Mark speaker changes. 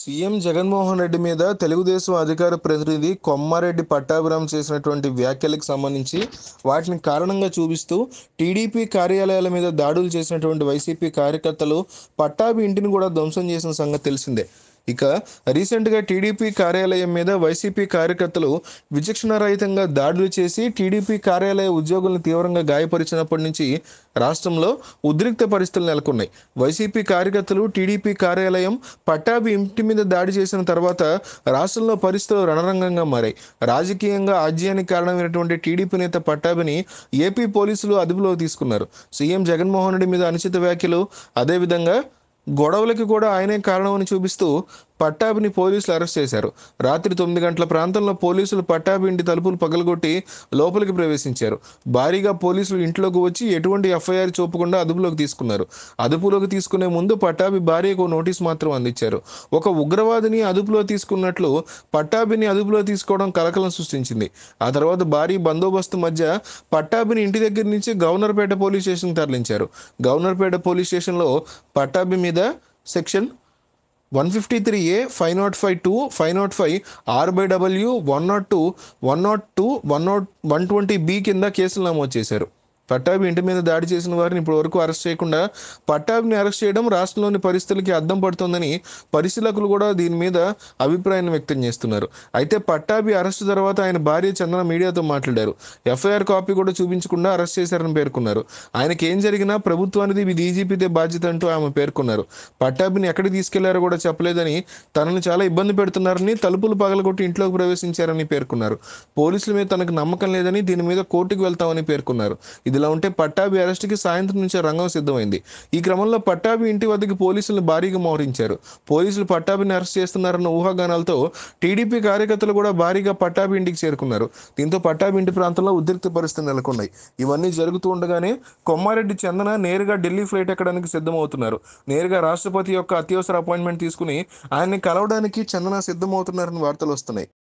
Speaker 1: CM Jaganmohan Reddy మీద తెలుగుదేశం అధికార ప్రతినిధి కొమ్మారెడ్డి పట్టాభిరామ్ చేసినటువంటి వ్యాఖ్యలకు సంబంధించి వాటిని కారణంగా చూపిస్తూ టీడీపీ కార్యాలయాల మీద దాడులు చేసినటువంటి వైసీపీ కార్యకర్తలు పట్టాభి ఇంటిని కూడా ధ్వంసం చేసిన సంగతి తెలిసిందే ఇక రీసెంట్గా టీడీపీ కార్యాలయం మీద వైసీపీ కార్యకర్తలు విచక్షణారహితంగా దాడులు చేసి టీడీపీ కార్యాలయ ఉద్యోగులను తీవ్రంగా గాయపరిచినప్పటి నుంచి రాష్ట్రంలో ఉద్రిక్త పరిస్థితులు నెలకొన్నాయి వైసీపీ కార్యకర్తలు టీడీపీ కార్యాలయం పట్టాభి ఇంటి మీద దాడి చేసిన తర్వాత రాష్ట్రంలో పరిస్థితులు రణరంగంగా మారాయి రాజకీయంగా ఆజ్యానికి కారణమైనటువంటి టీడీపీ నేత పట్టాభిని ఏపీ పోలీసులు అదుపులో తీసుకున్నారు సీఎం జగన్మోహన్ రెడ్డి మీద అనుచిత వ్యాఖ్యలు అదేవిధంగా గొడవలకి కూడా ఆయనే కారణం అని చూపిస్తూ పట్టాభిని పోలీసులు అరెస్ట్ చేశారు రాత్రి తొమ్మిది గంటల ప్రాంతంలో పోలీసులు పట్టాభి ఇంటి తలుపులు పగలగొట్టి లోపలికి ప్రవేశించారు భారీగా పోలీసులు ఇంట్లోకి వచ్చి ఎటువంటి ఎఫ్ఐఆర్ చూపకుండా అదుపులోకి తీసుకున్నారు అదుపులోకి తీసుకునే ముందు పట్టాభి భార్యకు నోటీస్ మాత్రం అందించారు ఒక ఉగ్రవాదిని అదుపులో తీసుకున్నట్లు పట్టాభిని అదుపులో తీసుకోవడం కలకలం సృష్టించింది ఆ తర్వాత భారీ బందోబస్తు మధ్య పట్టాభిని ఇంటి దగ్గర నుంచి గవర్నర్పేట పోలీస్ స్టేషన్కి తరలించారు గవర్నర్పేట పోలీస్ స్టేషన్లో పట్టాభి మీద section one fifty three A five nought five two five nought five R by W one nought two one nought two one nought one twenty B కింద కేసులు నమోదు చేశారు పట్టాభి ఇంటి మీద దాడి చేసిన వారిని ఇప్పటి వరకు అరెస్ట్ చేయకుండా పట్టాభిని అరెస్ట్ చేయడం రాష్ట్రంలోని పరిస్థితులకి అద్దం పడుతుందని పరిశీలకులు కూడా దీని మీద అభిప్రాయం వ్యక్తం చేస్తున్నారు అయితే పట్టాభి అరెస్ట్ తర్వాత ఆయన భార్య చందన మీడియాతో మాట్లాడారు ఎఫ్ఐఆర్ కాపీ కూడా చూపించకుండా అరెస్ట్ చేశారని పేర్కొన్నారు ఆయనకి ఏం జరిగినా ప్రభుత్వానికి ఇది డీజీపీదే బాధ్యత అంటూ ఆమె పేర్కొన్నారు పట్టాభిని ఎక్కడికి తీసుకెళ్లారో కూడా చెప్పలేదని తనను చాలా ఇబ్బంది పెడుతున్నారని తలుపులు పగలగొట్టి ఇంట్లోకి ప్రవేశించారని పేర్కొన్నారు పోలీసుల మీద తనకు నమ్మకం లేదని దీని మీద కోర్టుకు వెళ్తామని పేర్కొన్నారు ఇది ఇలా ఉంటే పట్టాభి అరెస్టుకి సాయంత్రం నుంచే రంగం సిద్ధమైంది ఈ క్రమంలో పట్టాభి ఇంటి వద్దకు పోలీసులు భారీగా మోహరించారు పోలీసులు పట్టాభిని అరెస్ట్ చేస్తున్నారన్న ఊహాగానాలతో టీడీపీ కార్యకర్తలు కూడా భారీగా పట్టాభి ఇంటికి చేరుకున్నారు దీంతో పట్టాభి ఇంటి ప్రాంతంలో ఉద్రిక్త పరిస్థితి నెలకొన్నాయి ఇవన్నీ జరుగుతూ ఉండగానే కొమ్మారెడ్డి చందన నేరుగా ఢిల్లీ ఫ్లైట్ ఎక్కడానికి సిద్ధమవుతున్నారు నేరుగా రాష్ట్రపతి యొక్క అత్యవసర అపాయింట్మెంట్ తీసుకుని ఆయన్ని కలవడానికి చందన సిద్ధమవుతున్నారని వార్తలు వస్తున్నాయి